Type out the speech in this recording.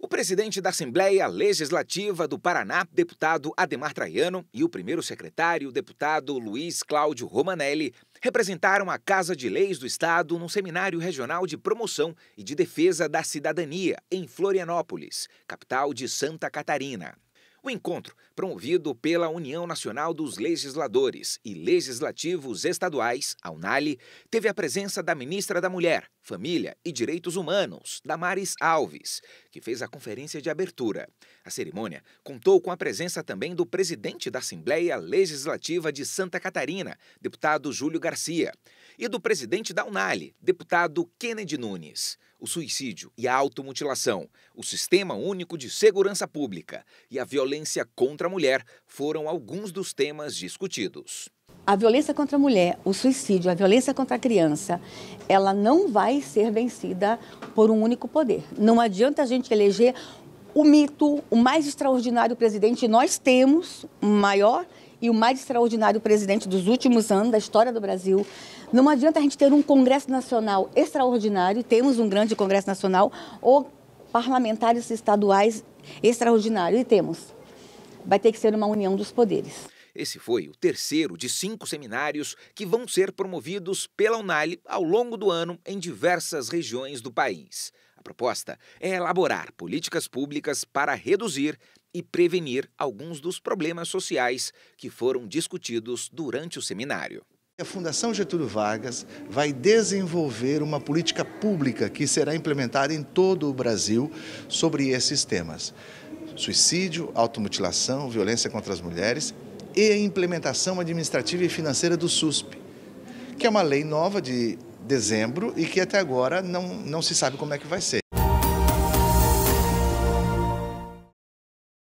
O presidente da Assembleia Legislativa do Paraná, deputado Ademar Traiano, e o primeiro secretário, deputado Luiz Cláudio Romanelli, representaram a Casa de Leis do Estado num seminário regional de promoção e de defesa da cidadania em Florianópolis, capital de Santa Catarina. O encontro, promovido pela União Nacional dos Legisladores e Legislativos Estaduais, a UNALI, teve a presença da ministra da Mulher, Família e Direitos Humanos, Damares Alves, que fez a conferência de abertura. A cerimônia contou com a presença também do presidente da Assembleia Legislativa de Santa Catarina, deputado Júlio Garcia, e do presidente da UNALI, deputado Kennedy Nunes o suicídio e a automutilação, o Sistema Único de Segurança Pública e a violência contra a mulher foram alguns dos temas discutidos. A violência contra a mulher, o suicídio, a violência contra a criança, ela não vai ser vencida por um único poder. Não adianta a gente eleger o mito, o mais extraordinário presidente. Nós temos maior e o mais extraordinário presidente dos últimos anos da história do Brasil. Não adianta a gente ter um Congresso Nacional extraordinário, temos um grande Congresso Nacional, ou parlamentares estaduais extraordinários, e temos. Vai ter que ser uma união dos poderes. Esse foi o terceiro de cinco seminários que vão ser promovidos pela Unali ao longo do ano em diversas regiões do país proposta é elaborar políticas públicas para reduzir e prevenir alguns dos problemas sociais que foram discutidos durante o seminário. A Fundação Getúlio Vargas vai desenvolver uma política pública que será implementada em todo o Brasil sobre esses temas: suicídio, automutilação, violência contra as mulheres e a implementação administrativa e financeira do SUSP, que é uma lei nova de dezembro e que até agora não, não se sabe como é que vai ser.